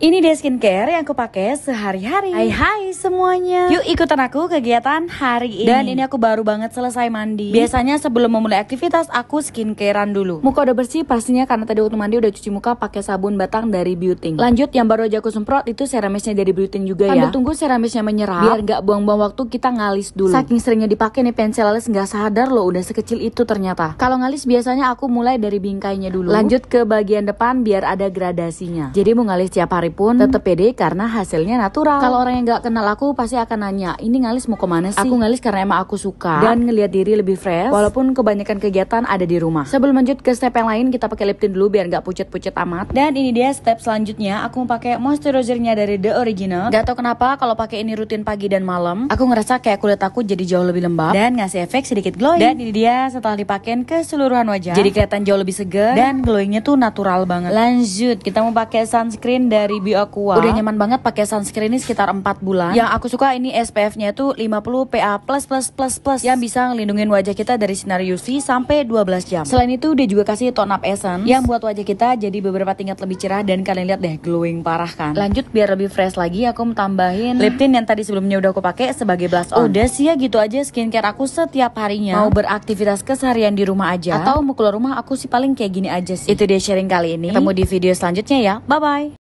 Ini dia skincare yang aku pakai sehari-hari. Hai hai semuanya. Yuk ikutan aku kegiatan hari ini. Dan ini aku baru banget selesai mandi. Biasanya sebelum memulai aktivitas aku skincarean dulu. Muka udah bersih pastinya karena tadi waktu mandi udah cuci muka pakai sabun batang dari Beauty. Lanjut yang baru aja aku semprot itu ceramisnya dari Beauty juga Sambil ya. Sambil tunggu ceramisnya menyerap biar nggak buang-buang waktu kita ngalis dulu. Saking seringnya dipakai nih pensil alis nggak sadar loh udah sekecil itu ternyata. Kalau ngalis biasanya aku mulai dari bingkainya dulu. Lanjut ke bagian depan biar ada gradasinya. Jadi mau ngalis tiap hari pun tetap pede karena hasilnya natural. Kalau orang yang nggak kenal aku pasti akan nanya, ini ngalis mau kemana sih? Aku ngalis karena emang aku suka dan ngelihat diri lebih fresh. Walaupun kebanyakan kegiatan ada di rumah. Sebelum lanjut ke step yang lain, kita pakai lip tint dulu biar nggak pucet-pucet amat. Dan ini dia step selanjutnya, aku mau pakai moisturizernya dari The Original. Gak tau kenapa kalau pakai ini rutin pagi dan malam, aku ngerasa kayak kulit aku jadi jauh lebih lembab dan ngasih efek sedikit glowing. Dan ini dia setelah dipakai ke seluruhan wajah, jadi kelihatan jauh lebih segar dan glowingnya tuh natural banget. Lanjut, kita mau pakai sunscreen dari dari Aqua. Udah nyaman banget pakai sunscreen ini sekitar 4 bulan. Yang aku suka ini SPF-nya itu 50 PA++++ yang bisa ngelindungin wajah kita dari sinar UV sampai 12 jam. Selain itu dia juga kasih tone up essence yang buat wajah kita jadi beberapa tingkat lebih cerah dan kalian lihat deh glowing parah kan. Lanjut biar lebih fresh lagi aku tambahin lip tint yang tadi sebelumnya udah aku pakai sebagai blush on. Udah sih ya gitu aja skincare aku setiap harinya. Mau beraktivitas keseharian di rumah aja atau mau keluar rumah aku sih paling kayak gini aja sih. Itu dia sharing kali ini. Ketemu di video selanjutnya ya. Bye bye.